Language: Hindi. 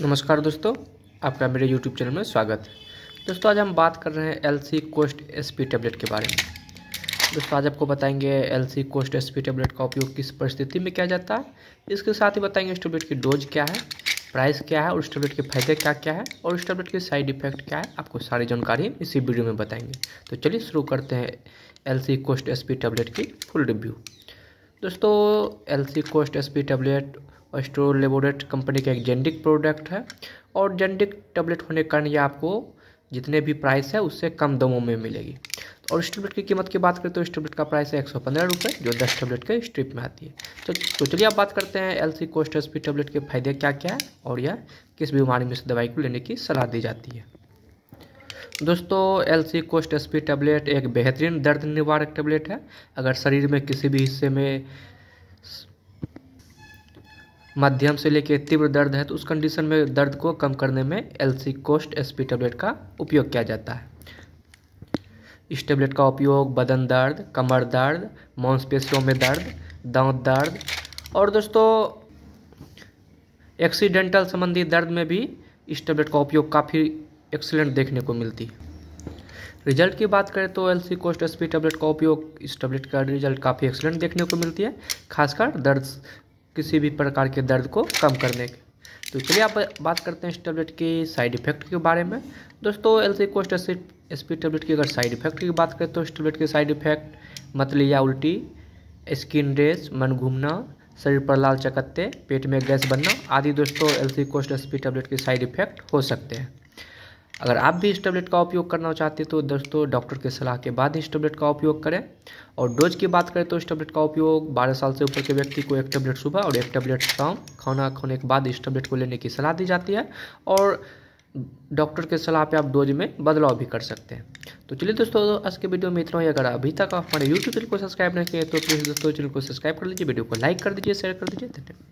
नमस्कार दोस्तों आपका मेरे YouTube चैनल में स्वागत है दोस्तों आज हम बात कर रहे हैं L C cost S P tablet के बारे में दोस्तों आज आपको बताएंगे L C cost S P tablet का उपयोग किस परिस्थिति में किया जाता है इसके साथ ही बताएंगे इस टेबलेट की डोज क्या है प्राइस क्या है और इस टेबलेट के फायदे क्या क्या है और इस टेबलेट के साइड इफेक्ट क्या है आपको सारी जानकारी इसी वीडियो में बताएंगे तो चलिए शुरू करते हैं L C cost S P tablet की फुल रिव्यू दोस्तों L C cost S P tablet store लेबोरेट कंपनी का एक जेंडिक प्रोडक्ट है और जेंडिक टैबलेट होने के कारण ये आपको जितने भी प्राइस है उससे कम दामों में मिलेगी और स्ट्रिपलेट की कीमत की बात करें तो स्ट्रिपलेट का प्राइस है एक सौ पंद्रह रुपये जो दस टैबलेट के स्ट्रिप में आती है तो तो चलिए आप बात करते हैं L C cost S tablet के फायदे क्या क्या है और यह किस बीमारी में इस दवाई को लेने की सलाह दी जाती है दोस्तों L C cost S tablet एक बेहतरीन दर्द निवारक टैबलेट है अगर शरीर में किसी भी हिस्से में मध्यम से लेकर तीव्र दर्द है तो उस कंडीशन में दर्द को कम करने में L C cost S P tablet का उपयोग किया जाता है इस टेबलेट का उपयोग बदन दर्द कमर दर्द मांसपेशियों में दर्द दांत दर्द और दोस्तों एक्सीडेंटल संबंधी दर्द में भी इस टेबलेट का उपयोग काफ़ी एक्सीलेंट देखने को मिलती है रिजल्ट की बात करें तो L C cost S tablet का उपयोग इस टेबलेट का रिजल्ट काफ़ी एक्सीलेंट देखने को मिलती है खासकर दर्द किसी भी प्रकार के दर्द को कम करने के तो चलिए आप बात करते हैं इस टैबलेट के साइड इफेक्ट के बारे में दोस्तों L C cost S P tablet की अगर साइड इफेक्ट की बात करें तो इस टैबलेट के साइड इफेक्ट मतली या उल्टी स्किन रेस मन घूमना शरीर पर लाल चकत्ते पेट में गैस बनना आदि दोस्तों L C cost S P tablet के साइड इफेक्ट हो सकते हैं अगर आप भी इस टैबलेट का उपयोग करना चाहते हैं तो दोस्तों डॉक्टर के सलाह के बाद इस टैबलेट का उपयोग करें और डोज की बात करें तो इस टेबलेट का उपयोग 12 साल से ऊपर के व्यक्ति को एक टैबलेट सुबह और एक टैबलेट शाम खाना खाने के बाद इस टैबलेट को लेने की सलाह दी जाती है और डॉक्टर के सलाह पर आप डोज में बदलाव भी कर सकते हैं तो चलिए दोस्तों आज के वीडियो में इतना ही अगर अभी तक आप हमारे यूट्यूब चैनल को सब्सक्राइब नहीं किए तो प्लीज़ दोस्तों चैनल को सब्सक्राइब कर लीजिए वीडियो को लाइक कर दीजिए शेयर कर दीजिए धन्यवाद